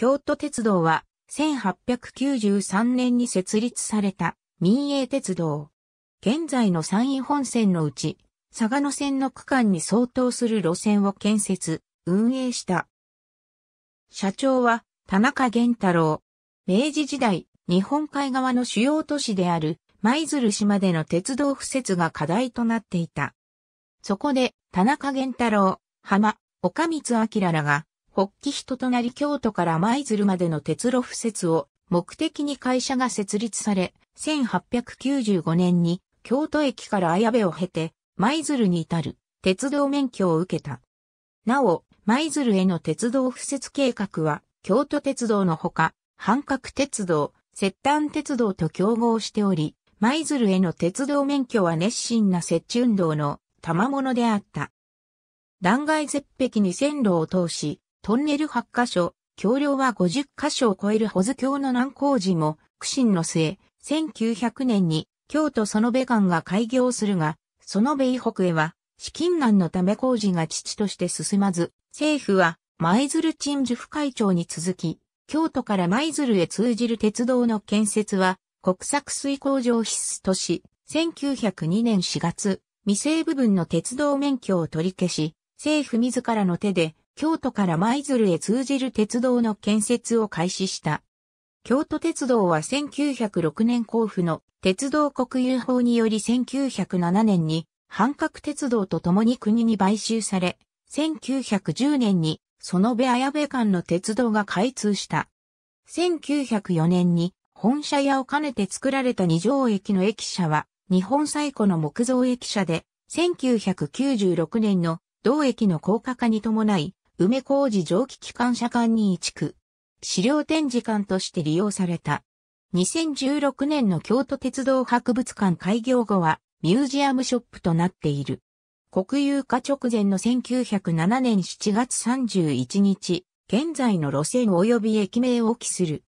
京都鉄道は、1893年に設立された民営鉄道。現在の山陰本線のうち、佐賀野線の区間に相当する路線を建設、運営した。社長は、田中源太郎。明治時代、日本海側の主要都市である、舞鶴市までの鉄道敷設が課題となっていた。そこで、田中源太郎、浜、岡光明らが、国旗人となり京都から舞鶴までの鉄路敷設を目的に会社が設立され、1895年に京都駅から綾部を経て、舞鶴に至る鉄道免許を受けた。なお、舞鶴への鉄道敷設計画は、京都鉄道のほか、半角鉄道、石丹鉄道と競合しており、舞鶴への鉄道免許は熱心な設置運動の賜物であった。断崖絶壁に線路を通し、トンネル8カ所、橋梁は50カ所を超える保津橋の難工事も、苦心の末、1900年に京都園部間が開業するが、園部以北へは、資金難のため工事が父として進まず、政府は舞鶴鎮守府会長に続き、京都から舞鶴へ通じる鉄道の建設は、国策水工場必須とし、1902年4月、未成部分の鉄道免許を取り消し、政府自らの手で京都から舞鶴へ通じる鉄道の建設を開始した。京都鉄道は1906年交付の鉄道国有法により1907年に半角鉄道と共に国に買収され、1910年にその部綾部間の鉄道が開通した。1904年に本社屋を兼ねて作られた二条駅の駅舎は日本最古の木造駅舎で1996年の同駅の高架化に伴い梅工事蒸気機関車間に移築。資料展示館として利用された。2016年の京都鉄道博物館開業後はミュージアムショップとなっている。国有化直前の1907年7月31日、現在の路線及び駅名を記する。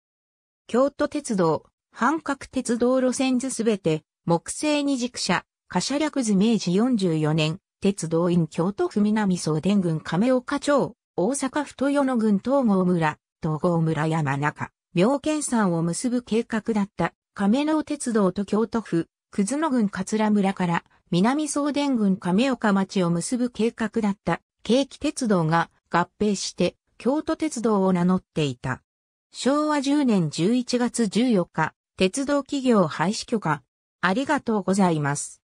京都鉄道、半角鉄道路線図すべて、木製二軸車、貨車略図明治44年、鉄道院京都府南総伝郡亀岡町、大阪府豊野郡東郷村、東郷村山中、妙見山を結ぶ計画だった亀野鉄道と京都府、葛野郡桂村から南総伝郡亀岡町を結ぶ計画だった京気鉄道が合併して京都鉄道を名乗っていた。昭和10年11月14日、鉄道企業廃止許可。ありがとうございます。